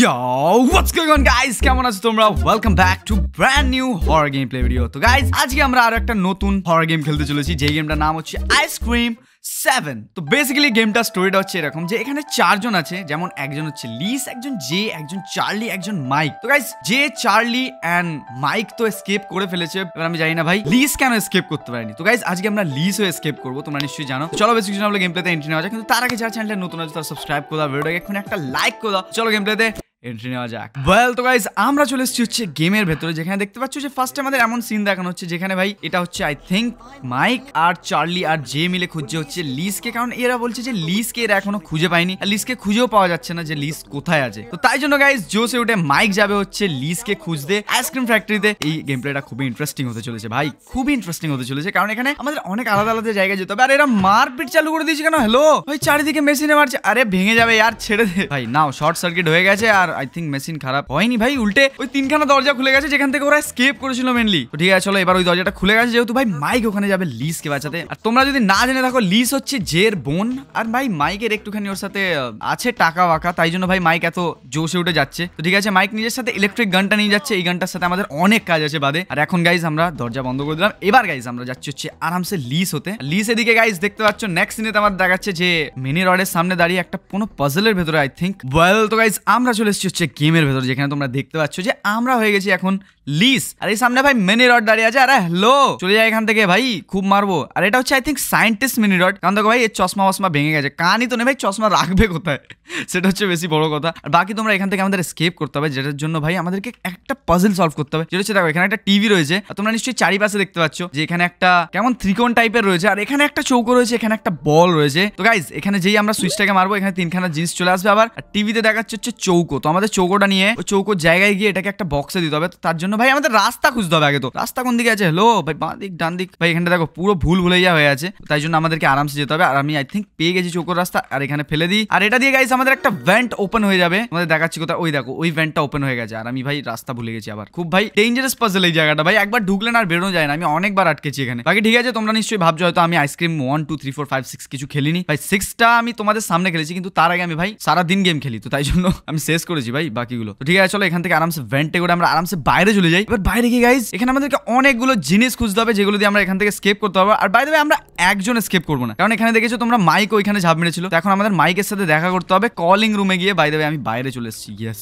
Yo, what's going on guys? কেমন আছো তোমরা? Welcome back to brand new horror gameplay video. তো guys আজকে আমরা আরো একটা নতুন horror গেম খেলতে চলেছি যে গেমটার নাম হচ্ছে আইসক্রিম সেভেন তো বেসিক্যালি গেমটা স্টোরিটা হচ্ছে এরকম যে এখানে চারজন আছে যেমন একজন হচ্ছে লিস একজন জে একজন চার্লি একজন মাইক তো guys Jay Charlie and Mike তো এসকেপ করে ফেলেছে এবার আমি জানি না ভাই লিস কেন এসকেপ করতে পারেনি তো গাইস আজকে আমরা লিস হয়ে এসকেপ করবো তোমরা নিশ্চয়ই জানো চলো বেশি কিছু আমরা গেম এন্ট্রি নেওয়া যায় কিন্তু তার আগে যারা চ্যানেলে নতুন আছে তারা সাবস্ক্রাইব করে দাও ভিডিওটাকে এখন একটা লাইক করে চলো গেম প্লেতে এন্ট্রি নেওয়া যাক ওয়েল তো গাইজ আমরা চলে এসেছি হচ্ছে গেমের ভেতরে যেখানে দেখতে পাচ্ছ যে ফার্স্টে আমাদের এমন সিন দেখানো হচ্ছে যেখানে ভাই এটা হচ্ছে আই থিঙ্ক মাইক আর চার্লি আর জে মিলে খুঁজছে হচ্ছে লিসকে কারণ এরা বলছে যে লিসকে এরা এখনো খুঁজে পায়নি আর লিসকে খুঁজেও পাওয়া যাচ্ছে না যে লিস কোথায় আছে তো তাই জন্য গাইজ জোসে উঠে মাইক যাবে হচ্ছে লিসকে খুঁজতে আইসক্রিম ফ্যাক্টরিতে এই গেম প্লেটা খুবই ইন্টারেস্টিং হতে চলেছে ভাই খুবই ইন্টারেস্টিং হতে চলেছে কারণ এখানে আমাদের অনেক আলাদা আলাদা জায়গায় যেতে হবে আর এরা মারপিট চালু করে দিয়েছে কেন হ্যালো ওই চারিদিকে মেশিনে মারছে আরে ভেঙে যাবে আর ছেড়ে দে ভাই নাও শর্ট সার্কিট হয়ে গেছে আর আর আই থিঙ্ক মেশিন খারাপ হয়নি ভাই উল্টে ওই তিনখানা দরজা খুলে গেছে যেখান থেকে ওরা স্কেপ করেছিল মেনলি ঠিক আছে চলো এবার ওই দরজাটা খুলে গেছে যেহেতু ভাই মাইক ওখানে যাবে কে বাঁচাতে আর তোমরা যদি না জেনে থাকো লিস হচ্ছে জের বোন আর ভাই মাইকের একটুখানি ওর সাথে আছে টাকা ওয়াকা তাই জন্য ভাই মাইক এত জোশে উঠে যাচ্ছে তো ঠিক আছে মাইক নিজের সাথে ইলেকট্রিক গানটা নিয়ে যাচ্ছে এই গানটার সাথে আমাদের অনেক কাজ আছে বাদে আর এখন গাইজ আমরা দরজা বন্ধ করে দিলাম এবার গাইজ আমরা যাচ্ছি হচ্ছে আরামসে লিস হতে লিস এদিকে গাইজ দেখতে পাচ্ছ নেক্সট সিনেতে আমার দেখাচ্ছে যে মিনি রডের সামনে দাঁড়িয়ে একটা কোনো পাজলের ভেতরে আই থিঙ্ক ওয়েল তো গাইজ আমরা চলে এসছি হচ্ছে গেমের ভেতর যেখানে তোমরা দেখতে পাচ্ছ যে আমরা হয়ে গেছি এখন লিস আর এই সামনে ভাই মিনি রড দাঁড়িয়ে আছে আরে হ্যালো চলে যায় এখান থেকে ভাই খুব মারবো আর এটা হচ্ছে I think scientist Mini Rod কারণ দেখো ভাই এর চশমা ওসমা ভেঙে গেছে কানই তো নেই ভাই চশমা রাখবে কোথায় সেটা হচ্ছে বেশি বড় কথা আর বাকি তোমরা এখান থেকে আমাদের স্কেপ করতে হবে যেটার জন্য ভাই আমাদেরকে একটা পাজল সলভ করতে হবে যেটা হচ্ছে দেখো এখানে একটা টিভি রয়েছে আর তোমরা নিশ্চয়ই চারিপাশে দেখতে পাচ্ছ যে এখানে একটা কেমন ত্রিকোণ টাইপের রয়েছে আর এখানে একটা চৌকো রয়েছে এখানে একটা বল রয়েছে তো গাইজ এখানে যেই আমরা সুইচটাকে মারবো এখানে তিনখানা জিনিস চলে আসবে আবার আর টিভিতে দেখাচ্ছে হচ্ছে চৌকো আমাদের চৌকোটা নিয়ে ওই চৌকো জায়গা গিয়ে একটা বক্সে দি তবে তার জন্য ভাই আমাদের রাস্তা খুঁজে দেবে আগে তো রাস্তা কোন দিকে আছে লো ভাই ডান দিক ডান দিক ভাই এখানে দেখো পুরো ভুল ভুলাই যা হয়ে আছে তাই জন্য আমাদেরকে আরামসে যেতে হবে আর আমি আই থিংক পেয়ে গেছি চৌকো রাস্তা আর এখানে ফেলে দি আর এটা দিয়ে গাইস আমাদের একটা ভেন্ট ওপেন হয়ে যাবে তোমাদের দেখাচ্ছি কত ওই দেখো ওই ভেন্টটা ওপেন হয়ে গেছে আর আমি ভাই রাস্তা ভুলে গেছি আবার খুব ভাই ডेंजरस পাজল এই জায়গাটা ভাই একবার ঢুকলেন আর বেরোনো যায় না আমি অনেকবার আটকেছি এখানে বাকি ঠিক আছে তোমরা নিশ্চয়ই ভাবছো হয়তো আমি আইসক্রিম 1 2 3 4 5 6 কিছু খেলিনি ভাই 6টা আমি তোমাদের সামনে খেলেছি কিন্তু তার আগে আমি ভাই সারা দিন গেম खेली তো তাই জন্য আমি সেভ করেছি ভাই বাকিগুলো ঠিক আছে চলো এখান থেকে আরামসে ভেন্টে করে আমরা আরামসে বাইরে চলে যাই এবার বাইরে গিয়ে গাইজ এখানে আমাদেরকে অনেকগুলো জিনিস খুঁজতে হবে যেগুলো দিয়ে আমরা এখান থেকে স্কেপ করতে হবে আর বাইরে আমরা একজন স্কেপ করবো না কারণ এখানে দেখেছো তোমরা মাইক ওইখানে ঝাঁপ মেরেছিল এখন আমাদের মাইকের সাথে দেখা করতে হবে কলিং রুমে গিয়ে বাইরে আমি বাইরে চলে এসেছি ইয়াস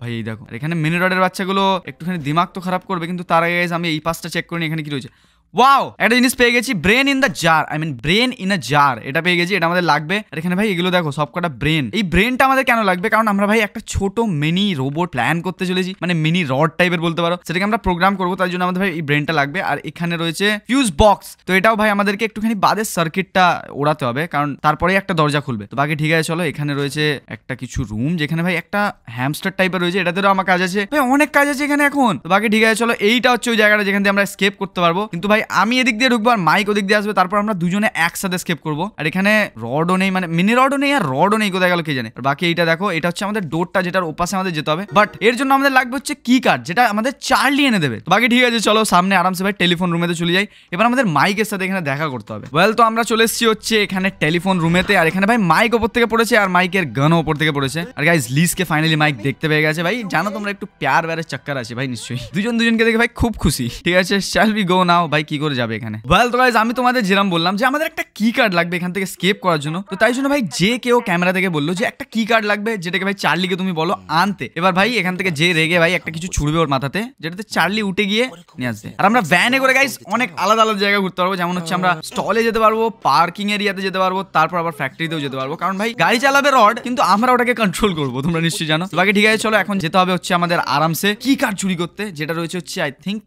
ভাই এই দেখো এখানে এখানে রোডের বাচ্চাগুলো একটুখানি দিমাগ তো খারাপ করবে কিন্তু তার আগে আমি এই পাঁচটা চেক করিনি এখানে কি রয়েছে ওয়াও একটা জিনিস পেয়ে গেছি brain in the jar I mean brain in a jar এটা পেয়ে গেছি এটা আমাদের লাগবে আর এখানে ভাই এগুলো দেখো সবকটা ব্রেন এই ব্রেনটা আমাদের কেন লাগবে কারণ আমরা ভাই একটা ছোট মিনি রোবট প্ল্যান করতে চলেছি মানে মিনি রড টাইপের বলতে পারো সেটাকে আমরা প্রোগ্রাম করবো তার জন্য আমাদের ভাই এই ব্রেনটা লাগবে আর এখানে রয়েছে ফিউজ বক্স তো এটাও ভাই আমাদেরকে একটুখানি বাদে সার্কিটটা ওড়াতে হবে কারণ তারপরে একটা দরজা খুলবে তো বাকি ঠিক আছে চলো এখানে রয়েছে একটা কিছু রুম যেখানে ভাই একটা হ্যামস্টার টাইপের রয়েছে এটাতেও আমার কাজ আছে ভাই অনেক কাজ আছে এখানে এখন তো বাকি ঠিক আছে চলো এইটা হচ্ছে ওই জায়গাটা যেখান থেকে আমরা স্কেপ করতে পারবো কিন্তু ভাই ভাই আমি এদিক দিয়ে ঢুকবো আর মাইক ওদিক দিয়ে আসবে তারপর আমরা দুজনে একসাথে স্কেপ করবো আর এখানে রডও নেই মানে মিনি রডও নেই আর রডও নেই কোথায় গেল কে জানে আর বাকি এটা দেখো এটা হচ্ছে আমাদের ডোরটা যেটার ওপাশে আমাদের যেতে হবে বাট এর জন্য আমাদের লাগবে হচ্ছে কি কার্ড যেটা আমাদের চার্লি এনে দেবে বাকি ঠিক আছে চলো সামনে আরামসে ভাই টেলিফোন রুমেতে চলে যাই এবার আমাদের মাইকের সাথে এখানে দেখা করতে হবে ওয়েল তো আমরা চলে এসেছি হচ্ছে এখানে টেলিফোন রুমেতে আর এখানে ভাই মাইক ওপর থেকে পড়েছে আর মাইকের গানও ওপর থেকে পড়েছে আর গাইজ কে ফাইনালি মাইক দেখতে পেয়ে গেছে ভাই জানো তোমরা একটু প্যার ব্যারের চক্কর আছে ভাই নিশ্চয়ই দুজন দুজনকে দেখে ভাই খুব খুশি ঠিক আছে শ্যাল বি গো নাও ভাই কি করে যাবে এখানে ওয়েল তো আমি তোমাদের যেরাম বললাম যে আমাদের একটা কি কার্ড লাগবে এখান থেকে স্কেপ করার জন্য তো তাই জন্য ভাই যে কেউ ক্যামেরা থেকে বললো যে একটা কি কার্ড লাগবে যেটাকে ভাই চার্লিকে তুমি বলো আনতে এবার ভাই এখান থেকে যে রেগে ভাই একটা কিছু ছুড়বে ওর মাথাতে যেটাতে চার্লি উঠে গিয়ে নিয়ে আসবে আর আমরা ভ্যানে করে গাইস অনেক আলাদা আলাদা জায়গা ঘুরতে পারবো যেমন হচ্ছে আমরা স্টলে যেতে পারবো পার্কিং এরিয়াতে যেতে পারবো তারপর আবার ফ্যাক্টরিতেও যেতে পারবো কারণ ভাই গাড়ি চালাবে রড কিন্তু আমরা ওটাকে কন্ট্রোল করবো তোমরা নিশ্চয়ই জানো বাকি ঠিক আছে চলো এখন যেতে হবে হচ্ছে আমাদের আরামসে কি কার্ড চুরি করতে যেটা রয়েছে হচ্ছে আই থিঙ্ক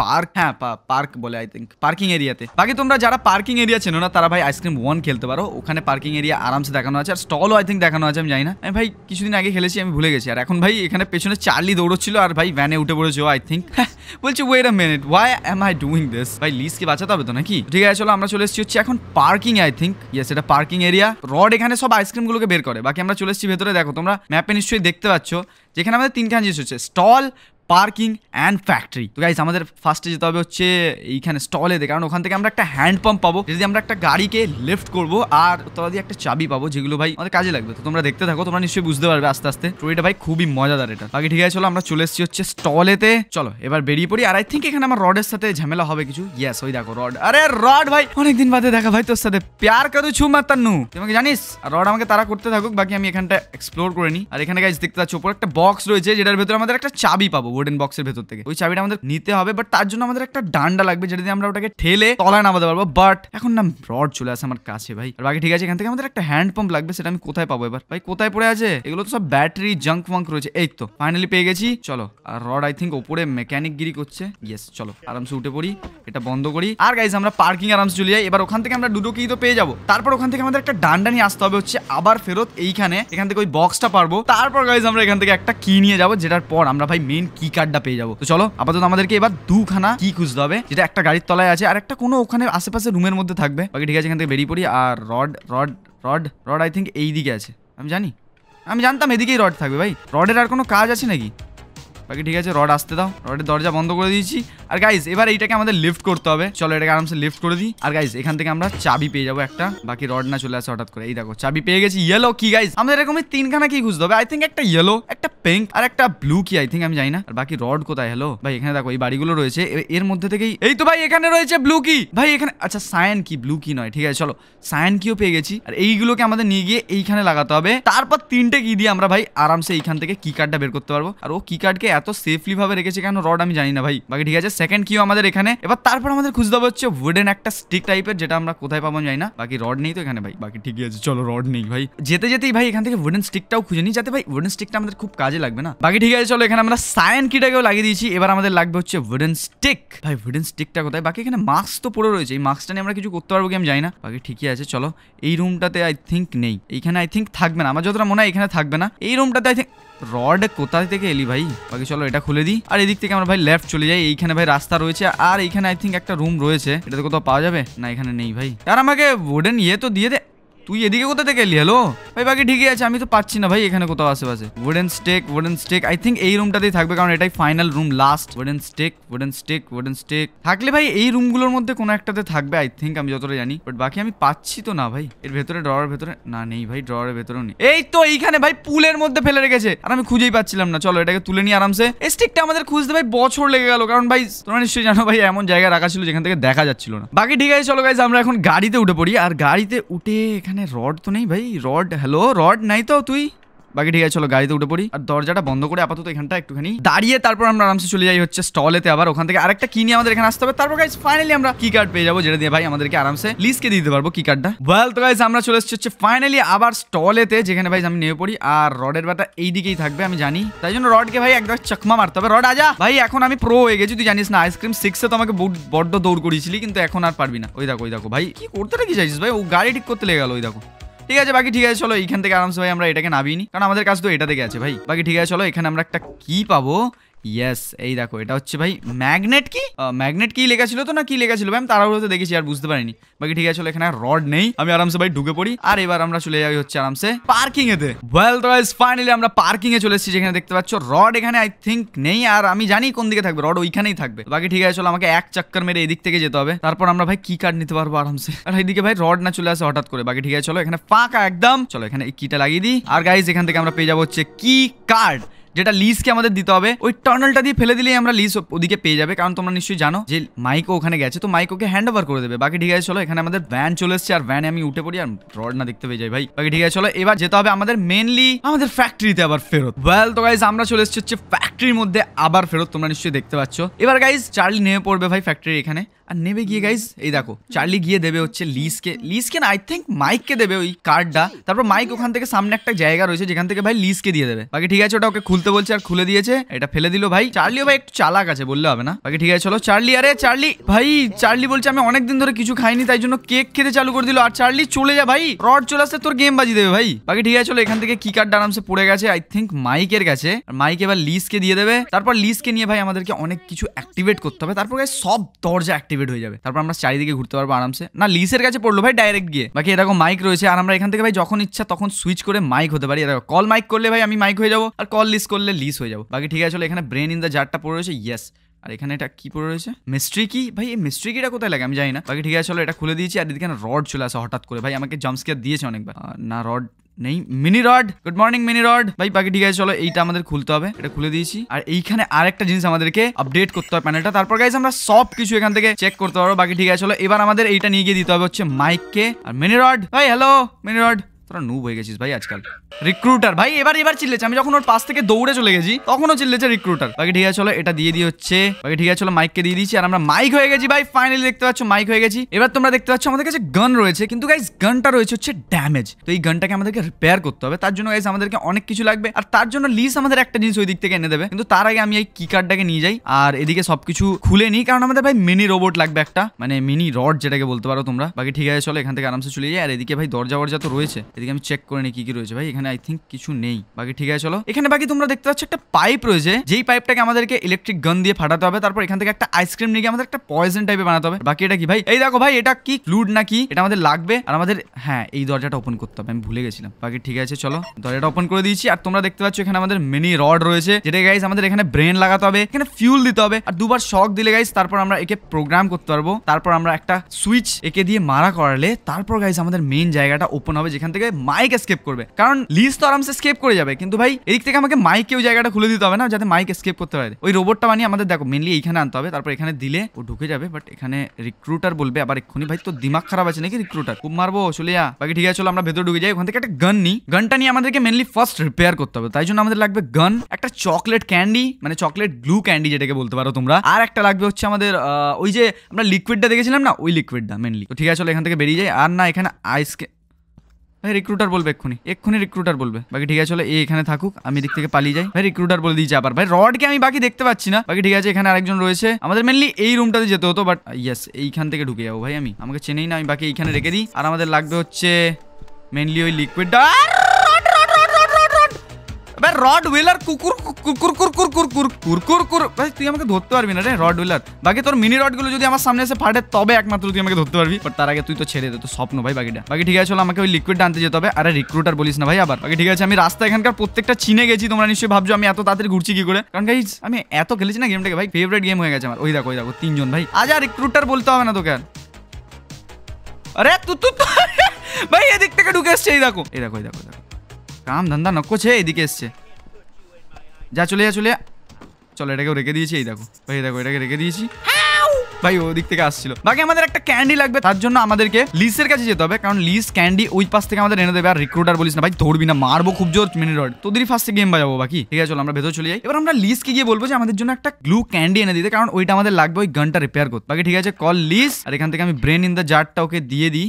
পার্ক হ্যাঁ পার্ক বলে আই থিঙ্ক পার্কিং এরিয়াতে বাকি তোমরা যারা পার্কিং এরিয়া চেনো না তারা ভাই আইসক্রিম ওয়ান খেলতে পারো ওখানে পার্কিং এরিয়া আরামসে দেখানো আছে আর স্টলও আই থিঙ্ক দেখানো আছে আমি জানি না আমি ভাই কিছুদিন আগে খেলেছি আমি ভুলে গেছি আর এখন ভাই এখানে পেছনে চার্লি দৌড়চ্ছিল আর ভাই ভ্যানে উঠে পড়েছে আই থিঙ্ক হ্যাঁ, বলছি wait a minute why am I doing this ভাই লিসকে বাঁচাতে হবে তো নাকি ঠিক আছে চলো আমরা চলে এসেছি হচ্ছে এখন পার্কিং আই থিঙ্ক ইয়েস এটা পার্কিং এরিয়া রড এখানে সব আইসক্রিমগুলোকে বের করে বাকি আমরা চলে এসেছি ভেতরে দেখো তোমরা ম্যাপে নিশ্চয়ই দেখতে পাচ্ছ যেখানে আমাদের তিনখান জিনিস হচ্ছে স্টল পার্কিং অ্যান্ড ফ্যাক্টরি তো গাইজ আমাদের ফার্স্টে যেতে হবে হচ্ছে এইখানে স্টলে স্টলেতে কারণ ওখান থেকে আমরা একটা হ্যান্ড পাম্প পাবো যদি আমরা একটা গাড়িকে লেফট করবো আর তোরা দিয়ে একটা চাবি পাবো যেগুলো ভাই আমাদের কাজে লাগবে তো তোমরা দেখতে থাকো তোমরা নিশ্চয়ই বুঝতে পারবে আস্তে আস্তে স্টোরিটা ভাই খুবই মজাদার এটা বাকি ঠিক আছে চলো আমরা চলে এসেছি হচ্ছে স্টলেতে চলো এবার বেরিয়ে পড়ি আর আই থিঙ্ক এখানে আমার রডের সাথে ঝামেলা হবে কিছু ইয়াস ওই দেখো রড আরে রড ভাই অনেকদিন বাদে দেখা ভাই তোর সাথে প্যার করু ছু নু তোমাকে জানিস রড আমাকে তারা করতে থাকুক বাকি আমি এখানটা এক্সপ্লোর করে নিই আর এখানে গাইজ দেখতে পাচ্ছি উপর একটা বক্স রয়েছে যেটার ভেতরে আমাদের একটা চাবি পাবো ওডেন বক্সের ভেতর থেকে ওই চাবিটা আমাদের নিতে হবে বাট তার জন্য আমাদের একটা ডান্ডা লাগবে যেটা দিয়ে আমরা ওটাকে ঠেলে তলায় নামাতে পারবো বাট এখন না রড চলে আসে আমার কাছে ভাই আর বাকি ঠিক আছে এখান থেকে আমাদের একটা হ্যান্ড পাম্প লাগবে সেটা আমি কোথায় পাবো এবার ভাই কোথায় পড়ে আছে এগুলো তো সব ব্যাটারি জাঙ্ক ফাঙ্ক রয়েছে এই তো ফাইনালি পেয়ে গেছি চলো আর রড আই থিঙ্ক ওপরে মেকানিক গিরি করছে ইয়েস চলো আরামসে উঠে পড়ি এটা বন্ধ করি আর গাইজ আমরা পার্কিং আরামসে চলে যাই এবার ওখান থেকে আমরা দুটো কি তো পেয়ে যাবো তারপর ওখান থেকে আমাদের একটা ডান্ডা নিয়ে আসতে হবে হচ্ছে আবার ফেরত এইখানে এখান থেকে ওই বক্সটা পারবো তারপর গাইজ আমরা এখান থেকে একটা কি নিয়ে যাবো যেটার পর আমরা ভাই মেন কি কার্ডটা পেয়ে যাবো তো চলো আপাতত আমাদেরকে এবার দুখানা কি খুঁজতে হবে যেটা একটা গাড়ির তলায় আছে আর একটা কোনো ওখানে আশেপাশে রুমের মধ্যে থাকবে বাকি ঠিক আছে এখান থেকে বেরিয়ে পড়ি আর Rod Rod Rod Rod I think এই দিকে আছে আমি জানি আমি জানতাম এদিকেই রড থাকবে ভাই রডের আর কোনো কাজ আছে নাকি বাকি ঠিক আছে রড আসতে দাও রডের দরজা বন্ধ করে দিয়েছি আর গাইজ এবার এইটাকে আমাদের লিফট করতে হবে চলো এটাকে আরামসে লিফট করে দিই আর গাইজ এখান থেকে আমরা চাবি পেয়ে যাবো একটা বাকি রড না চলে আসে হঠাৎ করে এই দেখো চাবি পেয়ে গেছি ইয়েলো কি গাইজ আমাদের এরকম তিনখানা কি খুঁজতে হবে আই থিঙ্ক একটা ইয়েলো একটা পিঙ্ক আর একটা ব্লু কি আই থিঙ্ক আমি জানি না আর বাকি রড কোথায় হ্যালো ভাই এখানে দেখো এই বাড়িগুলো রয়েছে এর মধ্যে থেকেই এই তো ভাই এখানে রয়েছে ব্লু কি ভাই এখানে আচ্ছা সায়ন কি ব্লু কি নয় ঠিক আছে চলো সায়ন কিও পেয়ে গেছি আর এইগুলোকে আমাদের নিয়ে গিয়ে এইখানে লাগাতে হবে তারপর তিনটে কি দিয়ে আমরা ভাই আরামসে এইখান থেকে কি কার্ডটা বের করতে পারবো আর ও কি কার্ডকে এত সেফলিভাবে রেখেছে কেন রড আমি জানি না ভাই বাকি ঠিক আছে সেকেন্ড কিউ আমাদের এখানে এবার তারপর আমাদের খুঁজতে হবে হচ্ছে উডেন একটা স্টিক টাইপের যেটা আমরা কোথায় পাবো জানি না বাকি রড নেই তো এখানে ভাই বাকি ঠিকই আছে চলো রড নেই ভাই যেতে যেতেই ভাই এখান থেকে উডেন স্টিকটাও খুঁজে নিই যাতে ভাই উডেন স্টিকটা আমাদের খুব কাজে লাগবে না বাকি ঠিক আছে চলো এখানে আমরা সায়ন কিটাকেও লাগিয়ে দিয়েছি এবার আমাদের লাগবে হচ্ছে উডেন স্টিক ভাই উডেন স্টিকটা কোথায় বাকি এখানে মাস্ক তো পড়ে রয়েছে এই মাস্কটা নিয়ে আমরা কিছু করতে পারবো কি আমি জানি না বাকি ঠিকই আছে চলো এই রুমটাতে আই থিঙ্ক নেই এইখানে আই থিঙ্ক থাকবে না আমার যতটা মনে হয় এখানে থাকবে না এই রুমটাতে আই থিঙ্ক রড কোথা থেকে এলি ভাই বাকি চলো এটা খুলে দিই আর এদিক থেকে আমরা ভাই লেফট চলে যাই এইখানে ভাই রাস্তা রয়েছে আর এইখানে আই থিঙ্ক একটা রুম রয়েছে এটাতে কোথাও পাওয়া যাবে না এখানে নেই ভাই আর আমাকে ওডেন ইয়ে তো দিয়ে দে তুই এদিকে কোথা থেকে এলি হ্যালো ভাই বাকি ঠিকই আছে আমি তো পাচ্ছি না ভাই এখানে কোথাও আশেপাশে wooden stake wooden stake I think এই রুমটাতেই থাকবে কারণ এটাই final room last wooden stake wooden stake wooden stake থাকলে ভাই এই রুমগুলোর মধ্যে কোনো একটাতে থাকবে আই থিঙ্ক আমি যতটা জানি বাট বাকি আমি পাচ্ছি তো না ভাই এর ভেতরে ড্রয়ার ভেতরে না নেই ভাই ড্রয়ারের ভেতরেও নেই এই তো এইখানে ভাই পুলের মধ্যে ফেলে রেখেছে আর আমি খুঁজেই পাচ্ছিলাম না চলো এটাকে তুলে নিয়ে আরামসে এই স্টিকটা আমাদের খুঁজতে ভাই বছর লেগে গেল কারণ ভাই তোমরা নিশ্চয়ই জানো ভাই এমন জায়গায় রাখা ছিল যেখান থেকে দেখা যাচ্ছিল না বাকি ঠিক আছে চলো গাইজ আমরা এখন গাড়িতে উঠে পড়ি আর গাড়িতে উঠে रॉड तो नहीं भाई रॉड हेलो रॉड नहीं तो तू বাকি ঠিক আছে চলো গাড়িতে উঠে পড়ি আর দরজাটা বন্ধ করে আপাতত এখানটা একটুখানি দাঁড়িয়ে তারপর আমরা আরামসে চলে যাই হচ্ছে স্টলেতে আবার ওখান থেকে আরেকটা কিনে আমাদের এখানে আসতে হবে তারপর গাইজ ফাইনালি আমরা কি কার্ড পেয়ে যাবো যেটা দিয়ে ভাই আমাদেরকে আরামসে লিস্টকে দিতে পারবো কি কার্ডটা ওয়েল তো গাইজ আমরা চলে এসেছি হচ্ছে ফাইনালি আবার স্টলেতে যেখানে ভাই আমি নেমে পড়ি আর রডের ব্যাটা এই দিকেই থাকবে আমি জানি তাই জন্য রডকে ভাই একদম চকমা মারতে হবে রড আজা ভাই এখন আমি প্রো হয়ে গেছি তুই জানিস না আইসক্রিম সিক্সে তো আমাকে বড্ড দৌড় করিয়েছিলি কিন্তু এখন আর পারবি না ওই দেখো ওই দেখো ভাই কি করতে কি চাইছিস ভাই ও গাড়ি ঠিক করতে লেগে গেল ওই দেখো ঠিক আছে বাকি ঠিক আছে চলো এইখান থেকে আরামসে ভাই আমরা এটাকে নামিয়ে নি কারণ আমাদের কাজ তো এটা থেকে আছে ভাই বাকি ঠিক আছে চলো এখানে আমরা একটা কি পাবো ইয়েস এই দেখো এটা হচ্ছে ভাই ম্যাগনেট কি ম্যাগনেট কি লেখা ছিল তো না কি লেখা ছিল ভাই আমি তাড়াহুড়োতে দেখেছি আর বুঝতে পারিনি বাকি ঠিক আছে চলো এখানে রড নেই আমি আরামসে ভাই ঢুকে পড়ি আর এবার আমরা চলে যাই হচ্ছে আরামসে পার্কিং এতে ওয়েল তো গাইস ফাইনালি আমরা পার্কিং এ চলে এসেছি যেখানে দেখতে পাচ্ছ রড এখানে আই থিঙ্ক নেই আর আমি জানি কোন দিকে থাকবে রড ওইখানেই থাকবে বাকি ঠিক আছে চলো আমাকে এক চক্কর মেরে এদিক থেকে যেতে হবে তারপর আমরা ভাই কি কার্ড নিতে পারবো আরামসে আর এইদিকে ভাই রড না চলে আসে হঠাৎ করে বাকি ঠিক আছে চলো এখানে ফাঁকা একদম চলো এখানে কিটা লাগিয়ে দিই আর গাইজ এখান থেকে আমরা পেয়ে যাবো হচ্ছে কি কার্ড যেটা লিসকে আমাদের দিতে হবে ওই টার্নালটা দিয়ে ফেলে দিলেই আমরা লিস ওদিকে পেয়ে যাবে কারণ তোমরা নিশ্চয়ই জানো যে মাইক ওখানে গেছে তো মাইকোকে হ্যান্ড ওভার করে দেবে বাকি ঠিক আছে চলো এখানে আমাদের ভ্যান চলে এসছে আর ভ্যানে আমি উঠে পড়ি আর রড না দেখতে পেয়ে যাই ভাই বাকি ঠিক আছে চলো এবার যেতে হবে আমাদের মেনলি আমাদের ফ্যাক্টরিতে আবার ফেরত ওয়েল তো গাইজ আমরা চলে এসেছি হচ্ছে ফ্যাক্টরির মধ্যে আবার ফেরত তোমরা নিশ্চয়ই দেখতে পাচ্ছ এবার গাইজ চার্লি নেমে পড়বে ভাই ফ্যাক্টরি এখানে আর নেবে গিয়ে গাইজ এই দেখো চার্লি গিয়ে দেবে হচ্ছে লিসকে লিসকে না আই থিঙ্ক মাইককে দেবে ওই কার্ডটা তারপর মাইক ওখান থেকে সামনে একটা জায়গা রয়েছে যেখান থেকে ভাই লিসকে দিয়ে দেবে বাকি ঠিক আছে ওটা ওকে খুলতে বলছে আর খুলে দিয়েছে এটা ফেলে দিল ভাই চার্লিও ভাই একটু চালাক আছে বললে হবে না বাকি ঠিক আছে চলো চার্লি আরে চার্লি ভাই চার্লি বলছে আমি অনেকদিন ধরে কিছু খাইনি তাই জন্য কেক খেতে চালু করে দিল আর চার্লি চলে যা ভাই রড চলে আসতে তোর গেম বাজি দেবে ভাই বাকি ঠিক আছে চলো এখান থেকে কি কার্ডটা আরামসে পড়ে গেছে আই থিঙ্ক মাইকের কাছে আর মাইক এবার লিসকে দিয়ে দেবে তারপর লিসকে নিয়ে ভাই আমাদেরকে অনেক কিছু অ্যাক্টিভেট করতে হবে তারপর সব দরজা অ্যাক্টিভেট প্রাইভেট হয়ে যাবে তারপর আমরা চারিদিকে ঘুরতে পারবো আরামসে না লিসের কাছে পড়লো ভাই ডাইরেক্ট গিয়ে বাকি এরকম মাইক রয়েছে আর আমরা এখান থেকে ভাই যখন ইচ্ছা তখন সুইচ করে মাইক হতে পারি এরকম কল মাইক করলে ভাই আমি মাইক হয়ে যাবো আর কল লিস করলে লিস হয়ে যাবো বাকি ঠিক আছে চলো এখানে ব্রেন ইন দ্য জারটা পড়ে রয়েছে ইয়েস আর এখানে এটা কি পড়ে রয়েছে মিস্ট্রি কি ভাই এই মিস্ট্রি এটা কোথায় লাগে আমি জানি না বাকি ঠিক আছে চলো এটা খুলে দিয়েছি আর এদিকে রড চলে আসে হঠাৎ করে ভাই আমাকে জাম্পস্কেয়ার দিয়েছে অনেকবার না রড নেই Mini Rod good morning Mini Rod ভাই বাকি ঠিক আছে চলো এইটা আমাদের খুলতে হবে এটা খুলে দিয়েছি আর এইখানে আরেকটা জিনিস আমাদেরকে আপডেট করতে হবে প্যানেলটা তারপর গাইজ আমরা সব কিছু এখান থেকে চেক করতে পারবো বাকি ঠিক আছে চলো এবার আমাদের এইটা নিয়ে গিয়ে দিতে হবে হচ্ছে মাইককে আর মিনি রড ভাই হ্যালো মিনি রড তোরা নুব হয়ে গেছিস ভাই আজকাল রিক্রুটার ভাই এবার এবার চিল্লেছে আমি যখন ওর পাশ থেকে দৌড়ে চলে গেছি তখনও চিল্লেছে রিক্রুটার বাকি ঠিক আছে চলো এটা দিয়ে দিয়ে হচ্ছে বাকি ঠিক আছে চলো মাইককে দিয়ে দিচ্ছি আর আমরা মাইক হয়ে গেছি ভাই ফাইনালি দেখতে পাচ্ছ মাইক হয়ে গেছি এবার তোমরা দেখতে পাচ্ছ আমাদের কাছে গান রয়েছে কিন্তু গাইজ গানটা রয়েছে হচ্ছে ড্যামেজ তো এই গানটাকে আমাদেরকে রিপেয়ার করতে হবে তার জন্য গাইজ আমাদেরকে অনেক কিছু লাগবে আর তার জন্য লিস আমাদের একটা জিনিস ওই দিক থেকে এনে দেবে কিন্তু তার আগে আমি এই কি কার্ডটাকে নিয়ে যাই আর এদিকে সবকিছু খুলে নিই কারণ আমাদের ভাই মিনি রোবট লাগবে একটা মানে মিনি রড যেটাকে বলতে পারো তোমরা বাকি ঠিক আছে চলো এখান থেকে আরামসে চলে যাই আর এদিকে ভাই দরজা বরজা তো রয়েছে এদিকে আমি চেক করে নিই কি কি রয়েছে ভাই এখানে আই থিঙ্ক কিছু নেই বাকি ঠিক আছে চলো এখানে বাকি তোমরা দেখতে পাচ্ছ একটা পাইপ রয়েছে যেই পাইপটাকে আমাদেরকে ইলেকট্রিক গান দিয়ে ফাটাতে হবে তারপর এখান থেকে একটা আইসক্রিম নিয়ে আমাদের একটা পয়জন টাইপে বানাতে হবে বাকি এটা কি ভাই এই দেখো ভাই এটা কি লুড নাকি এটা আমাদের লাগবে আর আমাদের হ্যাঁ এই দরজাটা ওপেন করতে হবে আমি ভুলে গেছিলাম বাকি ঠিক আছে চলো দরজাটা ওপেন করে দিয়েছি আর তোমরা দেখতে পাচ্ছ এখানে আমাদের মিনি রড রয়েছে যেটা গাইজ আমাদের এখানে ব্রেন লাগাতে হবে এখানে ফিউল দিতে হবে আর দুবার শক দিলে গাইজ তারপর আমরা একে প্রোগ্রাম করতে পারবো তারপর আমরা একটা সুইচ একে দিয়ে মারা করালে তারপর গাইজ আমাদের মেন জায়গাটা ওপেন হবে যেখান থেকে মাইক স্কেপ করবে কারণ লিস তো আরামসে স্কেপ করে যাবে কিন্তু ভাই এদিক থেকে আমাকে মাইকে ওই জায়গাটা খুলে দিতে হবে না যাতে মাইক স্কেপ করতে পারে ওই রোবটটা বানিয়ে আমাদের দেখো মেনলি এইখানে আনতে হবে তারপর এখানে দিলে ও ঢুকে যাবে বাট এখানে রিক্রুটার বলবে আবার এক্ষুনি ভাই তো দিমাগ খারাপ আছে নাকি রিক্রুটার খুব মারবো চলে যা বাকি ঠিক আছে চলো আমরা ভেতরে ঢুকে যাই ওখান থেকে একটা গান নিই গানটা নিয়ে আমাদেরকে মেনলি ফার্স্ট রিপেয়ার করতে হবে তাই জন্য আমাদের লাগবে গান একটা চকলেট ক্যান্ডি মানে চকলেট গ্লু ক্যান্ডি যেটাকে বলতে পারো তোমরা আর একটা লাগবে হচ্ছে আমাদের ওই যে আমরা লিকুইডটা দেখেছিলাম না ওই লিকুইডটা মেনলি তো ঠিক আছে চলো এখান থেকে বেরিয়ে যাই আর না এখানে আইস ভাই রিক্রুটার বলবে এক্ষুনি এক্ষুনি রিক্রুটার বলবে বাকি ঠিক আছে চলো এখানে থাকুক আমি দিক থেকে পালিয়ে যাই ভাই রিক্রুটার বলে দিয়েছি আবার ভাই রডকে আমি বাকি দেখতে পাচ্ছি না বাকি ঠিক আছে এখানে আরেকজন রয়েছে আমাদের মেনলি এই রুমটাতে যেতে হতো বাট ইয়েস এইখান থেকে ঢুকে যাবো ভাই আমি আমাকে চেনেই না আমি বাকি এইখানে রেখে দিই আর আমাদের লাগবে হচ্ছে মেনলি ওই লিকুইড ভাই রড উইলার কুকুর কুকুর কুকুর কুকুর কুকুর কুকুর ভাই তুই আমাকে ধরতে পারবি না রে রড উইলার বাকি তোর মিনি রডগুলো যদি আমার সামনে এসে ফাটে তবে একমাত্র তুই আমাকে ধরতে পারবি তার আগে তুই তো ছেড়ে দে তো স্বপ্ন ভাই বাকিটা বাকি ঠিক আছে চলো আমাকে ওই লিকুইড আনতে যেতে হবে আরে রিক্রুটার বলিস না ভাই আবার বাকি ঠিক আছে আমি রাস্তা এখানকার প্রত্যেকটা চিনে গেছি তোমরা নিশ্চয়ই ভাবছো আমি এত তাড়াতাড়ি ঘুরছি কি করে কারণ গাইজ আমি এত খেলেছি না গেমটাকে ভাই ফেভারিট গেম হয়ে গেছে আমার ওই দেখো ওই দেখো তিনজন ভাই আজ আর রিক্রুটার বলতে হবে না তোকে আরে তু তু ভাই এদিক থেকে ঢুকে এসছে এই দেখো এই দেখো এই দেখো দেখো কাম ধান্দা নকছে এদিকে এসছে যা চলে যা চলে যা চলো এটাকেও রেখে দিয়েছি এই দেখো এই দেখো এটাকে রেখে দিয়েছি ভাই ওদিক থেকে আসছিল বাকি আমাদের একটা ক্যান্ডি লাগবে তার জন্য আমাদেরকে লিসের কাছে যেতে হবে কারণ লিস ক্যান্ডি ওই পাশ থেকে আমাদের এনে দেবে আর রিক্রুটার বলিস না ভাই ধরবি না মারবো খুব জোর মিনি রড তোদেরই ফার্স্টে গেম বাজাবো বাকি ঠিক আছে চলো আমরা ভেতর চলে যাই এবার আমরা লিসকে গিয়ে বলবো যে আমাদের জন্য একটা গ্লু ক্যান্ডি এনে দিতে কারণ ওইটা আমাদের লাগবে ওই গানটা রিপেয়ার করতে বাকি ঠিক আছে কল লিস আর এখান থেকে আমি ব্রেন ইন দ্য জারটা ওকে দিয়ে দিই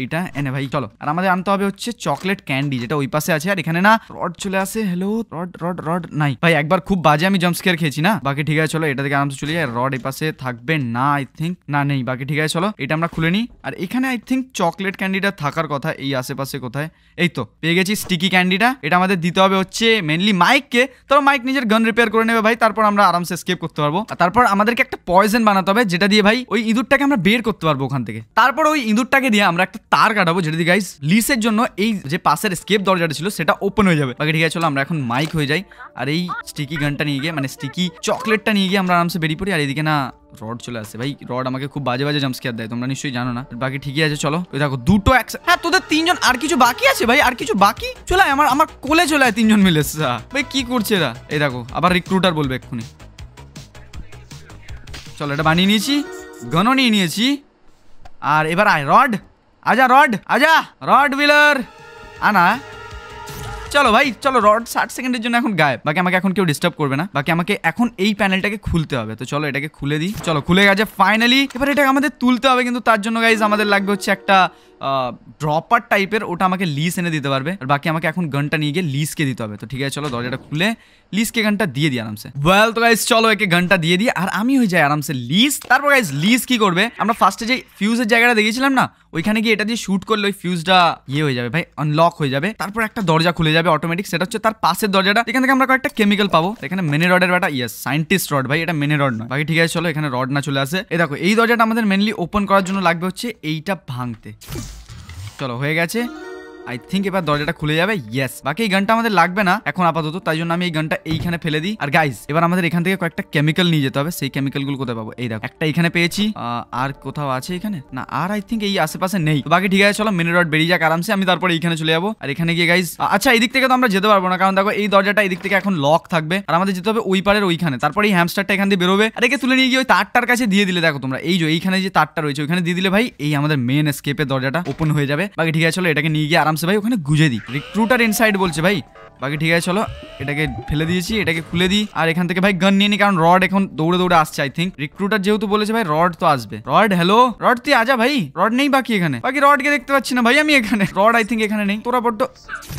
এইটা এনে ভাই চলো আর আমাদের আনতে হবে হচ্ছে চকলেট ক্যান্ডি যেটা ওই পাশে আছে আর এখানে না রড চলে আসে হ্যালো রড রড রড নাই ভাই একবার খুব বাজে আমি জাম্পস্কেয়ার খেয়েছি না বাকি ঠিক আছে চলো এটা থেকে আরামসে চলে যাই রড এই পাশে থাকবে না আই থিঙ্ক না নেই বাকি ঠিক আছে চলো এটা আমরা খুলে নিই আর এখানে আই থিঙ্ক চকলেট ক্যান্ডিটা থাকার কথা এই আশেপাশে কোথায় এই তো পেয়ে গেছি স্টিকি ক্যান্ডিটা এটা আমাদের দিতে হবে হচ্ছে মেনলি মাইককে তো মাইক নিজের গান রিপেয়ার করে নেবে ভাই তারপর আমরা আরামসে স্কেপ করতে পারবো তারপর আমাদেরকে একটা পয়জন বানাতে হবে যেটা দিয়ে ভাই ওই ইঁদুরটাকে আমরা বের করতে পারবো ওখান থেকে তারপর ওই ইঁদুরটাকে দিয়ে আমরা একটা তার কাটাবো যেটা দিয়ে গাইস লিসের জন্য এই যে পাশের স্কেপ দরজাটা ছিল সেটা ওপেন হয়ে যাবে বাকি ঠিক আছে চলো আমরা এখন মাইক হয়ে যাই আর এই স্টিকি গানটা নিয়ে গিয়ে মানে স্টিকি চকলেটটা নিয়ে গিয়ে আমরা আরামসে বেরিয়ে পড়ি আর এদিকে না রড চলে আসে ভাই রড আমাকে খুব বাজে বাজে জামস্কেয়ার দেয় তোমরা নিশ্চয়ই জানো না বাকি ঠিকই আছে চলো ওই দেখো দুটো একসাথে হ্যাঁ তোদের তিনজন আর কিছু বাকি আছে ভাই আর কিছু বাকি চলে আমার আমার কোলে চলে আয় তিনজন মিলে ভাই কি করছে এরা এই দেখো আবার রিক্রুটার বলবে এক্ষুনি চলো এটা বানিয়ে নিয়েছি গনও নিয়ে নিয়েছি আর এবার আয় রড আজা রড আজা রড বিলার আনা চলো ভাই চলো রড ষাট সেকেন্ডের জন্য এখন গায়ে বাকি আমাকে এখন কেউ ডিস্টার্ব করবে না বাকি আমাকে এখন এই প্যানেলটাকে খুলতে হবে তো চলো এটাকে খুলে দিই চলো খুলে গেছে ফাইনালি এবার এটাকে আমাদের তুলতে হবে কিন্তু তার জন্য গাইজ আমাদের লাগবে হচ্ছে একটা ড্রপার টাইপের ওটা আমাকে লিসেনে দিতে পারবে আর বাকি আমাকে এখন গানটা নিয়ে গিয়ে লিসকে দিতে হবে তো ঠিক আছে চলো দরজাটা খুলে লিসকে গানটা দিয়ে দি আরামসে ওয়েল তো गाइस চলো একে ঘন্টা দিয়ে দি আর আমি হয়ে যাই আরামসে লিস তারপর गाइस লিস কি করবে আমরা ফারস্টে যে ফিউজের জায়গাটা দেখিয়েছিলাম না ওইখানে গিয়ে এটা দিয়ে শুট করলে ফিউজটা ই হয়ে যাবে ভাই আনলক হয়ে যাবে তারপর একটা দরজা খুলে যাবে অটোমেটিক সেটা হচ্ছে তার পাশের দরজাটা এখান থেকে আমরা একটা কেমিক্যাল পাবো সেখানে মেনি রড এর ব্যাটা यस সাইন্টিস্ট রড ভাই এটা মেনি রড না বাকি ঠিক আছে চলো এখানে রড না চলে আসে এই দেখো এই দরজাটা আমাদের মেইনলি ওপেন করার জন্য লাগবে হচ্ছে এইটা ভাঙতে চলো হয়ে গেছে আই থিঙ্ক এবার দরজাটা খুলে যাবে ইয়েস বাকি এই গানটা আমাদের লাগবে না এখন আপাতত তাই জন্য আমি এই গানটা এইখানে ফেলে দিই আর গাইজ এবার আমাদের এখান থেকে কয়েকটা কেমিক্যাল নিয়ে যেতে হবে সেই গুলো কোথায় পাবো এই দেখো একটা এখানে পেয়েছি আর কোথাও আছে এখানে না আর আই থিঙ্ক এই আশেপাশে নেই বাকি ঠিক আছে চলো মেনে রড বেরিয়ে যাক আরামসে আমি তারপরে এইখানে চলে যাবো আর এখানে গিয়ে গাইজ আচ্ছা এই দিক থেকে তো আমরা যেতে পারবো না কারণ দেখো এই দরজাটা এই দিক থেকে এখন লক থাকবে আর আমাদের যেতে হবে ওই পারের ওইখানে তারপরে এই হ্যামস্টারটা এখান দিয়ে বেরোবে আর একে তুলে নিয়ে গিয়ে ওই তারটার কাছে দিয়ে দিলে দেখো তোমরা এই যে এইখানে যে তারটা রয়েছে ওইখানে দিয়ে দিলে ভাই এই আমাদের মেন স্কেপের দরজাটা ওপেন হয়ে যাবে বাকি ঠিক আছে চলো এটাকে নিয়ে গিয়ে আরামসে বলছে ভাই ওখানে গুজে দিই রিক্রুটার ইনসাইড বলছে ভাই বাকি ঠিক আছে চলো এটাকে ফেলে দিয়েছি এটাকে খুলে দিই আর এখান থেকে ভাই গান নিয়ে নি কারণ রড এখন দৌড়ে দৌড়ে আসছে আই থিঙ্ক রিক্রুটার যেহেতু বলেছে ভাই রড তো আসবে রড হ্যালো রড তুই আজা ভাই রড নেই বাকি এখানে বাকি রডকে দেখতে পাচ্ছি না ভাই আমি এখানে রড আই থিঙ্ক এখানে নেই তোরা বড্ড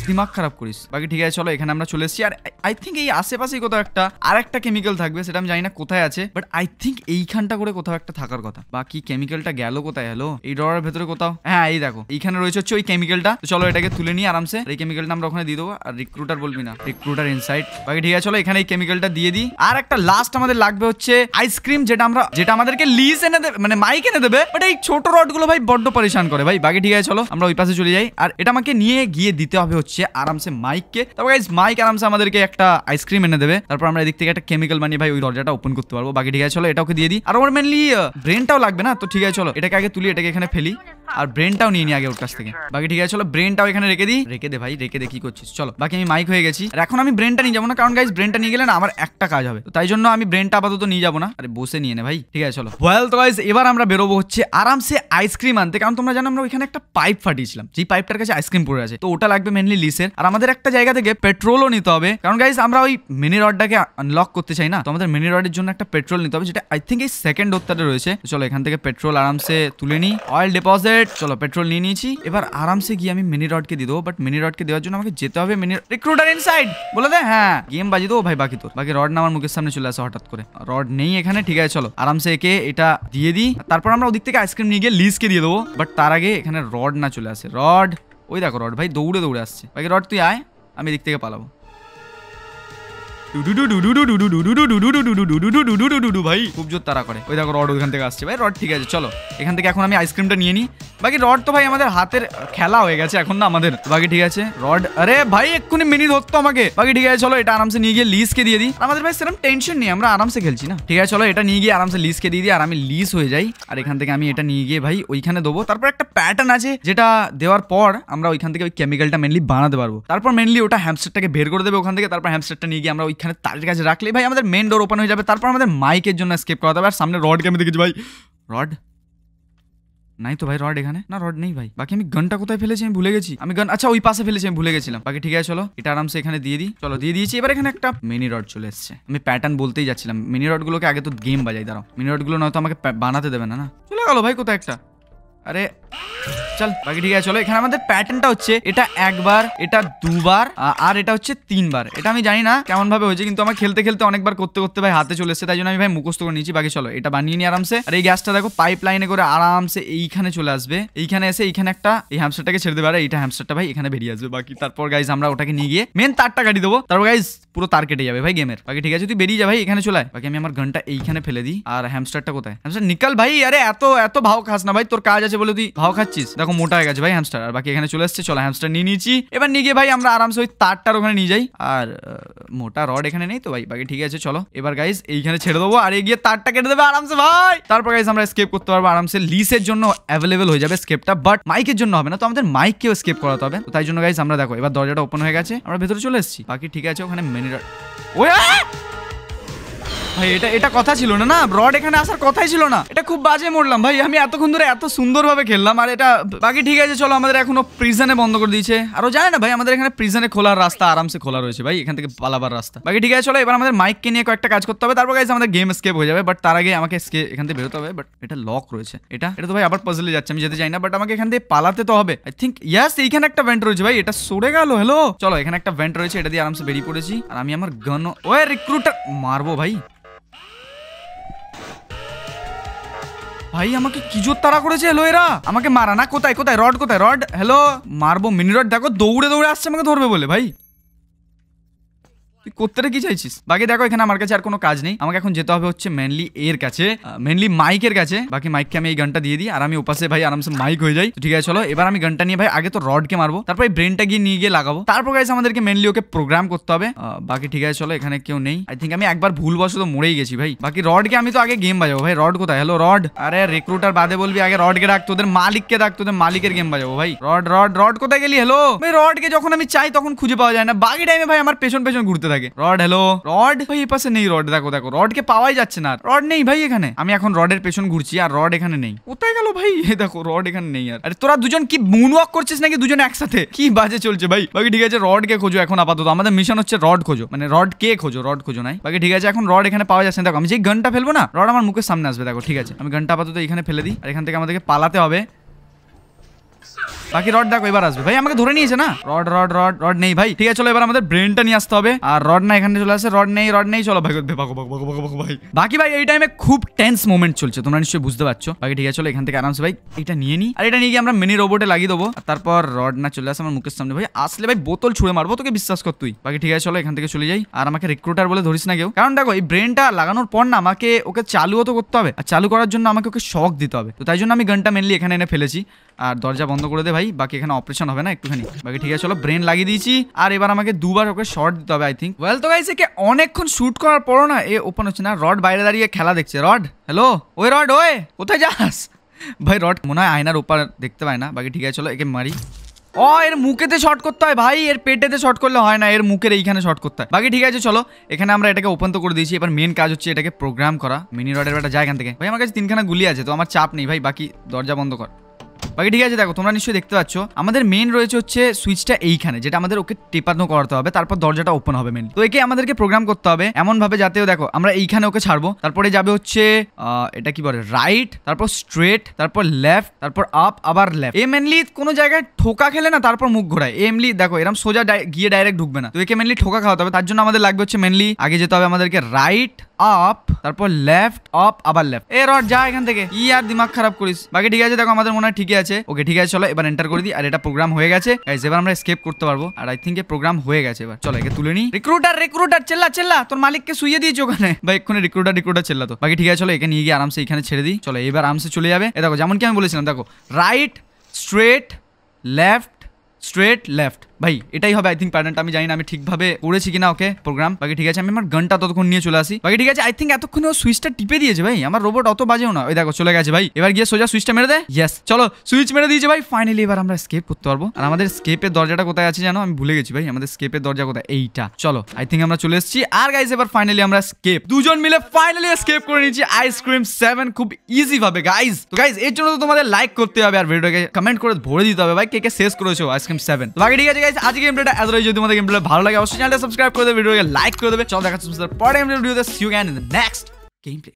দিমাগ খারাপ করিস বাকি ঠিক আছে চলো এখানে আমরা চলে এসেছি আর আই থিঙ্ক এই আশেপাশেই কোথাও একটা আর একটা কেমিক্যাল থাকবে সেটা আমি জানি না কোথায় আছে বাট আই থিঙ্ক এইখানটা করে কোথাও একটা থাকার কথা বাকি কেমিক্যালটা গেল কোথায় হ্যালো এই রডের ভেতরে কোথাও হ্যাঁ এই দেখো এইখানে রয়েছে হচ্ছে ওই কেমিক্যালটা চলো চলো এটাকে তুলে নিয়ে আরামসে এই কেমিক্যালটা আমরা ওখানে দিয়ে দেবো আর রিক্রুটার বলবি না রিক্রুটার ইনসাইড বাকি ঠিক আছে চলো এখানে এই কেমিক্যালটা দিয়ে দিই আর একটা লাস্ট আমাদের লাগবে হচ্ছে আইসক্রিম যেটা আমরা যেটা আমাদেরকে লিজ এনে দেবে মানে মাইক এনে দেবে বাট এই ছোট রডগুলো ভাই বড্ড পরেশান করে ভাই বাকি ঠিক আছে চলো আমরা ওই পাশে চলে যাই আর এটা আমাকে নিয়ে গিয়ে দিতে হবে হচ্ছে আরামসে মাইককে তবে গাইজ মাইক আরামসে আমাদেরকে একটা আইসক্রিম এনে দেবে তারপর আমরা এদিক থেকে একটা কেমিক্যাল বানিয়ে ভাই ওই দরজাটা ওপেন করতে পারবো বাকি ঠিক আছে চলো এটাকে দিয়ে দিই আর আমার মেনলি ব্রেনটাও লাগবে না তো ঠিক আছে চলো এটাকে আগে তুলি এটাকে এখানে ফেলি আর ব্রেনটাও নিয়ে নিই আগে ওর কাছ থেকে বাকি ঠিক আছে চলো ব্রেন ব্রেনটাও এখানে রেখে দিই রেখে দে ভাই রেখে দে কি করছিস চলো বাকি আমি মাইক হয়ে গেছি আর এখন আমি ব্রেনটা নিয়ে যাবো না কারণ গাইজ ব্রেনটা নিয়ে গেলে না আমার একটা কাজ হবে তাই জন্য আমি ব্রেনটা আপাতত নিয়ে যাবো না আরে বসে নিয়ে নে ভাই ঠিক আছে চলো ওয়েল তো গাইজ এবার আমরা বেরোবো হচ্ছে আরামসে আইসক্রিম আনতে কারণ তোমরা জানো আমরা ওইখানে একটা পাইপ ফাটিয়েছিলাম যে পাইপটার কাছে আইসক্রিম পড়ে আছে তো ওটা লাগবে মেনলি লিসের আর আমাদের একটা জায়গা থেকে পেট্রোলও নিতে হবে কারণ গাইজ আমরা ওই মিনি রডটাকে আনলক করতে চাই না তো আমাদের মিনি রডের জন্য একটা পেট্রোল নিতে হবে যেটা আই থিঙ্ক এই সেকেন্ড হত্যাটা রয়েছে চলো এখান থেকে পেট্রোল আরামসে তুলে নিই অয়েল ডিপোজিট চলো পেট্রোল নিয়ে নিয়েছি এবার আরামসে গিয়ে আমি মিনি মিনি রডকে দিয়ে দেবো বাট মিনি রডকে দেওয়ার জন্য আমাকে যেতে হবে মিনি রিক্রুটার ইনসাইড বলে দে হ্যাঁ গেম বাজি দেবো ভাই বাকি তোর বাকি রড না আমার মুখের সামনে চলে আসে হঠাৎ করে রড নেই এখানে ঠিক আছে চলো আরামসে একে এটা দিয়ে দিই তারপর আমরা ওদিক থেকে আইসক্রিম নিয়ে গিয়ে লিজকে দিয়ে দেবো বাট তার আগে এখানে রড না চলে আসে রড ওই দেখো রড ভাই দৌড়ে দৌড়ে আসছে বাকি রড তুই আয় আমি দিক থেকে পালাবো ভাই খুব জোর তারা করে ওই দেখো রড ওখান থেকে আসছে ভাই রড ঠিক আছে চলো এখান থেকে এখন আমি আইসক্রিমটা নিয়ে নিই বাকি রড তো ভাই আমাদের হাতের খেলা হয়ে গেছে এখন না আমাদের বাকি ঠিক আছে রড আরে ভাই এক্ষুনি মিনি ধরতো আমাকে বাকি ঠিক আছে চলো এটা আরামসে নিয়ে গিয়ে লিসকে দিয়ে দিই আমাদের ভাই সেরকম টেনশন নেই আমরা আরামসে খেলছি না ঠিক আছে চলো এটা নিয়ে গিয়ে আরামসে লিসকে দিয়ে দিই আর আমি লিস হয়ে যাই আর এখান থেকে আমি এটা নিয়ে গিয়ে ভাই ওইখানে দেবো তারপর একটা প্যাটার্ন আছে যেটা দেওয়ার পর আমরা ওইখান থেকে ওই কেমিক্যালটা মেনলি বানাতে পারবো তারপর মেনলি ওটা হ্যামস্টারটাকে বের করে দেবে ওখান থেকে তারপর হ্যামস্টারটা নিয়ে গিয়ে আমরা ওই এখানে তারের কাছে রাখলে ভাই আমাদের মেন ডোর ওপেন হয়ে যাবে তারপর আমাদের মাইকের জন্য স্কেপ করাতে হবে আর সামনে রডকে আমি দেখেছি ভাই রড নাই তো ভাই রড এখানে না রড নেই ভাই বাকি আমি গানটা কোথায় ফেলেছি আমি ভুলে গেছি আমি গান আচ্ছা ওই পাশে ফেলেছি আমি ভুলে গেছিলাম বাকি ঠিক আছে চলো এটা আরামসে এখানে দিয়ে দিই চলো দিয়ে দিয়েছি এবার এখানে একটা মিনি রড চলে এসছে আমি প্যাটার্ন বলতেই যাচ্ছিলাম মিনি রডগুলোকে আগে তো গেম বাজাই দাঁড়াও মিনি রডগুলো নয়তো আমাকে বানাতে দেবে না না চলে গেলো ভাই কোথায় একটা আরে চল বাকি ঠিক আছে চলো এখানে আমাদের প্যাটার্নটা হচ্ছে এটা একবার এটা দুবার আর এটা হচ্ছে তিনবার এটা আমি জানি না কেমন ভাবে হয়েছে কিন্তু আমার খেলতে খেলতে অনেকবার করতে করতে ভাই হাতে চলে এসেছে তাই জন্য আমি ভাই মুখস্থ করে নিয়েছি বাকি চলো এটা বানিয়ে নিই আরামসে আর এই গ্যাসটা দেখো পাইপ লাইনে করে আরামসে এইখানে চলে আসবে এইখানে এসে এইখানে একটা এই হ্যামস্টারটাকে ছেড়ে দেবে আর এইটা হ্যামস্টারটা ভাই এখানে বেরিয়ে আসবে বাকি তারপর গাইজ আমরা ওটাকে নিয়ে গিয়ে মেন তারটা কাটি দেবো তারপর গাইজ পুরো তার কেটে যাবে ভাই গেমের বাকি ঠিক আছে তুই বেরিয়ে যা ভাই এখানে চলে বাকি আমি আমার ঘন্টা এইখানে ফেলে দিই আর হ্যামস্টারটা কোথায় হ্যামস্টার নিকাল ভাই আরে এত এত ভাও খাস না ভাই তোর কাজ আছে বলে তুই ভাও খাচ্ছিস দেখো মোটা হয়ে গেছে ভাই হ্যামস্টার আর বাকি এখানে চলে আসছে চলো হ্যামস্টার নিয়ে নিয়েছি এবার নিয়ে গিয়ে ভাই আমরা আরামসে ওই তারটার ওখানে নিয়ে যাই আর মোটা রড এখানে নেই তো ভাই বাকি ঠিক আছে চলো এবার গাইজ এইখানে ছেড়ে দেবো আর এগিয়ে তারটা কেটে দেবে আরামসে ভাই তারপর গাইজ আমরা স্কেপ করতে পারবো আরামসে লিসের জন্য অ্যাভেলেবেল হয়ে যাবে স্কেপটা বাট মাইকের জন্য হবে না তো আমাদের মাইককেও স্কেপ করাতে হবে তাই জন্য গাইজ আমরা দেখো এবার দরজাটা ওপেন হয়ে গেছে আমরা ভেতরে চলে এসেছি বাকি ঠিক আছে ওখানে মেনিরড ওয়া ভাই এটা এটা কথা ছিল না না ব্রড এখানে আসার কথাই ছিল না এটা খুব বাজে মরলাম ভাই আমি এতক্ষণ ধরে এত সুন্দরভাবে খেললাম আর এটা বাকি ঠিক আছে চলো আমাদের এখনো প্রিজনে বন্ধ করে দিয়েছে আরো জানে না ভাই আমাদের এখানে প্রিজনে খোলার রাস্তা আরামসে খোলা রয়েছে ভাই এখান থেকে পালাবার রাস্তা বাকি ঠিক আছে চলো এবার আমাদের মাইককে নিয়ে কয়েকটা কাজ করতে হবে তারপর গাইজ আমাদের গেম স্কেপ হয়ে যাবে বাট তার আগে আমাকে স্কে এখান থেকে বেরোতে হবে বাট এটা লক রয়েছে এটা এটা তো ভাই আবার পাজলে যাচ্ছে আমি যেতে চাই না বাট আমাকে এখান থেকে পালাতে তো হবে আই থিঙ্ক ইয়াস এইখানে একটা ভেন্ট রয়েছে ভাই এটা সরে গেল হ্যালো চলো এখানে একটা ভেন্ট রয়েছে এটা দিয়ে আরামসে বেরিয়ে পড়েছি আর আমি আমার গন ওয়ে রিক্রুটার মারবো ভাই ভাই আমাকে কি জোর তাড়া করেছে হ্যালো এরা আমাকে মারা না কোথায় কোথায় রড কোথায় রড হ্যালো মারবো মিনি রড দেখো দৌড়ে দৌড়ে আসছে আমাকে ধরবে বলে ভাই কি কত্তরে কি যাইছি বাকি দেখো এখানে আমার কাছে আর কোন কাজ নেই আমাকে এখন যেতে হবে হচ্ছে মেইনলি এ এর কাছে মেইনলি মাইকের কাছে বাকি মাইককে আমি এই ঘন্টা দিয়ে দিই আর আমি ওপাশে ভাই আরামসে মাইক হয়ে যাই তো ঠিক আছে চলো এবার আমি ঘন্টা নিয়ে ভাই আগে তো রডকে মারবো তারপর এই ব্রেনটা গিয়ে নিয়ে গে লাগাবো তারপর गाइस আমাদেরকে মেইনলি ওকে প্রোগ্রাম করতে হবে বাকি ঠিক আছে চলো এখানে কেউ নেই আই থিংক আমি একবার ভুল বসো তো মরেই গেছি ভাই বাকি রডকে আমি তো আগে গেম বাজাবো ভাই রডকে দাও हेलो রড আরে রিক্রুটার বাদে বলবি আগে রডকে রাখ তোদের মালিককে রাখ তোদের মালিকের গেম বাজাবো ভাই রড রড রডকে দাও কেলি हेलो আমি রডকে যতক্ষণ আমি চাই ততক্ষণ খুঁজে পাওয়া যায় না বাকি টাইমে ভাই আমার পেশেন্ট পেশেন্ট করতে থাকে রড হ্যালো রড ভাই এই পাশে নেই রড দেখো দেখো রড কে পাওয়াই যাচ্ছে না রড নেই ভাই এখানে আমি এখন রডের পেছন ঘুরছি আর রড এখানে নেই কোথায় গেল ভাই এ দেখো রড এখানে নেই আর আরে তোরা দুজন কি মুন ওয়াক করছিস নাকি দুজন একসাথে কি বাজে চলছে ভাই বাকি ঠিক আছে রড কে খোঁজো এখন আপাতত আমাদের মিশন হচ্ছে রড খোঁজো মানে রড কে খোঁজো রড খোঁজো নাই বাকি ঠিক আছে এখন রড এখানে পাওয়া যাচ্ছে না দেখো আমি যে ঘন্টা ফেলবো না রড আমার মুখের সামনে আসবে দেখো ঠিক আছে আমি ঘন্টা আপাতত এখানে ফেলে দিই আর এখান থেকে আমাদেরকে পালাতে হবে বাকি রড দেখো এবার আসবে ভাই আমাকে ধরে নিয়েছে না রড রড রড রড নেই ভাই ঠিক আছে চলো এবার আমাদের ব্রেনটা নিয়ে আসতে হবে আর রড না এখানে চলে আসে রড নেই রড নেই চলো ভাই ভাগো ভাগো ভাগো ভাগো ভাই বাকি ভাই এই টাইমে খুব টেন্স মোমেন্ট চলছে তোমরা নিশ্চয়ই বুঝতে পারছো বাকি ঠিক আছে চলো এখান থেকে আরামসে ভাই এটা নিয়ে নি আর এটা নিয়ে গিয়ে আমরা মিনি রোবটে লাগিয়ে দেবো তারপর রড না চলে আসে আমার মুখের সামনে ভাই আসলে ভাই বোতল ছুঁড়ে মারবো তোকে বিশ্বাস কর তুই বাকি ঠিক আছে চলো এখান থেকে চলে যাই আর আমাকে রিক্রুটার বলে ধরিস না কেউ কারণ দেখো এই ব্রেনটা লাগানোর পর না আমাকে ওকে চালুও তো করতে হবে আর চালু করার জন্য আমাকে ওকে শখ দিতে হবে তো তাই জন্য আমি ঘন্টা মেনলি এখানে এনে ফেলেছি আর দরজা বন্ধ করে দে ভাই ভাই বাকি এখানে অপারেশন হবে না একটুখানি বাকি ঠিক আছে চলো ব্রেন লাগিয়ে দিয়েছি আর এবার আমাকে দুবার ওকে শর্ট দিতে হবে আই থিঙ্ক ওয়েল তো গাইছে কে অনেকক্ষণ শুট করার পরও না এ ওপেন হচ্ছে না রড বাইরে দাঁড়িয়ে খেলা দেখছে রড হ্যালো ওই রড ওয়ে কোথায় যাস ভাই রড মনে হয় আয়নার ওপার দেখতে পায় না বাকি ঠিক আছে চলো একে মারি ও এর মুখেতে শর্ট করতে হয় ভাই এর পেটেতে শর্ট করলে হয় না এর মুখের এইখানে শর্ট করতে হয় বাকি ঠিক আছে চলো এখানে আমরা এটাকে ওপেন তো করে দিয়েছি এবার মেন কাজ হচ্ছে এটাকে প্রোগ্রাম করা মিনি রডের একটা জায়গা থেকে ভাই আমার কাছে তিনখানা গুলি আছে তো আমার চাপ নেই ভাই বাকি দরজা বন্ধ কর বাকি ঠিক আছে দেখো তোমরা নিশ্চয়ই দেখতে পাচ্ছ আমাদের মেন রয়েছে হচ্ছে সুইচটা এইখানে যেটা আমাদের ওকে টেপানো করাতে হবে তারপর দরজাটা ওপেন হবে মেন তো একে আমাদেরকে প্রোগ্রাম করতে হবে এমন ভাবে যাতেও দেখো আমরা এইখানে ওকে ছাড়বো তারপরে যাবে হচ্ছে এটা কি বলে রাইট তারপর স্ট্রেট তারপর লেফট তারপর আপ আবার লেফট এ মেনলি কোনো জায়গায় ঠোকা খেলে না তারপর মুখ ঘোরায় মেনলি দেখো এরকম সোজা গিয়ে ডাইরেক্ট ঢুকবে না তো একে মেনলি ঠোকা খাওয়াতে হবে তার জন্য আমাদের লাগবে হচ্ছে মেনলি আগে যেতে হবে আমাদেরকে রাইট আপ তারপর লেফট আপ আবার লেফট এ রড যা এখান থেকে ই আর দিমাগ খারাপ করিস বাকি ঠিক আছে দেখো আমাদের মনে হয় ঠিক ঠিকই আছে ওকে ঠিক আছে চলো এবার এন্টার করে দিই আর এটা প্রোগ্রাম হয়ে গেছে গাইজ এবার আমরা স্কেপ করতে পারবো আর আই এ প্রোগ্রাম হয়ে গেছে এবার চলো একে তুলে নি রিক্রুটার রিক্রুটার চেল্লা চেল্লা তোর মালিককে শুয়ে দিয়েছি ওখানে ভাই এক্ষুনি রিক্রুটার রিক্রুটার চেল্লা তো বাকি ঠিক আছে চলো একে নিয়ে গিয়ে আরামসে এখানে ছেড়ে দিই চলো এবার আরামসে চলে যাবে এ দেখো যেমন কি আমি বলেছিলাম দেখো right straight left straight left ভাই এটাই হবে আই থিঙ্ক প্যাটার্নটা আমি জানি না আমি ঠিকভাবে করেছি কিনা ওকে প্রোগ্রাম বাকি ঠিক আছে আমি আমার গানটা ততক্ষণ নিয়ে চলে আসি বাকি ঠিক আছে আই থিঙ্ক এতক্ষণ ও সুইচটা টিপে দিয়েছে ভাই আমার রোবট অত বাজেও না ওই দেখো চলে গেছে ভাই এবার গিয়ে সোজা সুইচটা মেরে দেয় ইয়েস চলো সুইচ মেরে দিয়েছে ভাই ফাইনালি এবার আমরা স্কেপ করতে পারবো আর আমাদের স্কেপের দরজাটা কোথায় আছে জানো আমি ভুলে গেছি ভাই আমাদের স্কেপের দরজা কোথায় এইটা চলো আই থিঙ্ক আমরা চলে এসেছি আর গাইজ এবার ফাইনালি আমরা স্কেপ দুজন মিলে ফাইনালি স্কেপ করে নিয়েছি আইসক্রিম সেভেন খুব ইজি ভাবে গাইজ তো গাইজ এর জন্য তো তোমাদের লাইক করতে হবে আর ভিডিওটাকে কমেন্ট করে ভরে দিতে হবে ভাই কে কে শেষ করেছো আইসক্রিম সেভেন বাকি ঠিক আছে आज के गेम प्लेটা যদি তোমাদের গেম প্লে ভালো লাগে অবশ্যই চ্যানেলটা সাবস্ক্রাইব করে দি ভিডিওকে লাইক করে দি চাও দেখা হচ্ছে পরের গেম ভিডিওতে see you again in the next game play